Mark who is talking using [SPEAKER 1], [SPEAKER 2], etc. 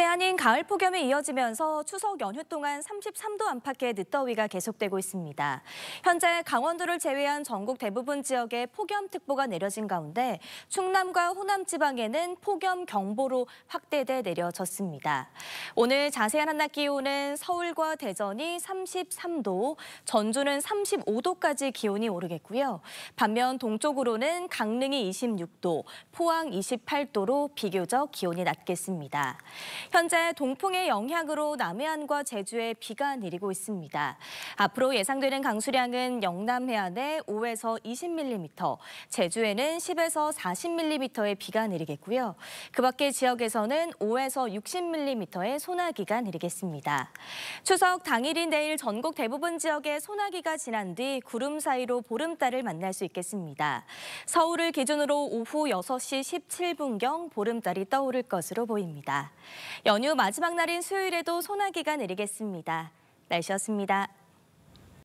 [SPEAKER 1] 때 아닌 가을 폭염이 이어지면서 추석 연휴 동안 33도 안팎의 늦더위가 계속되고 있습니다. 현재 강원도를 제외한 전국 대부분 지역에 폭염특보가 내려진 가운데 충남과 호남 지방에는 폭염 경보로 확대돼 내려졌습니다. 오늘 자세한 한낮 기온은 서울과 대전이 33도, 전주는 35도까지 기온이 오르겠고요. 반면 동쪽으로는 강릉이 26도, 포항 28도로 비교적 기온이 낮겠습니다. 현재 동풍의 영향으로 남해안과 제주에 비가 내리고 있습니다. 앞으로 예상되는 강수량은 영남 해안에 5에서 20mm, 제주에는 10에서 40mm의 비가 내리겠고요. 그 밖의 지역에서는 5에서 60mm의 소나기가 내리겠습니다. 추석 당일인 내일 전국 대부분 지역에 소나기가 지난 뒤 구름 사이로 보름달을 만날 수 있겠습니다. 서울을 기준으로 오후 6시 17분경 보름달이 떠오를 것으로 보입니다. 연휴 마지막 날인 수요일에도 소나기가 내리겠습니다. 날씨였습니다.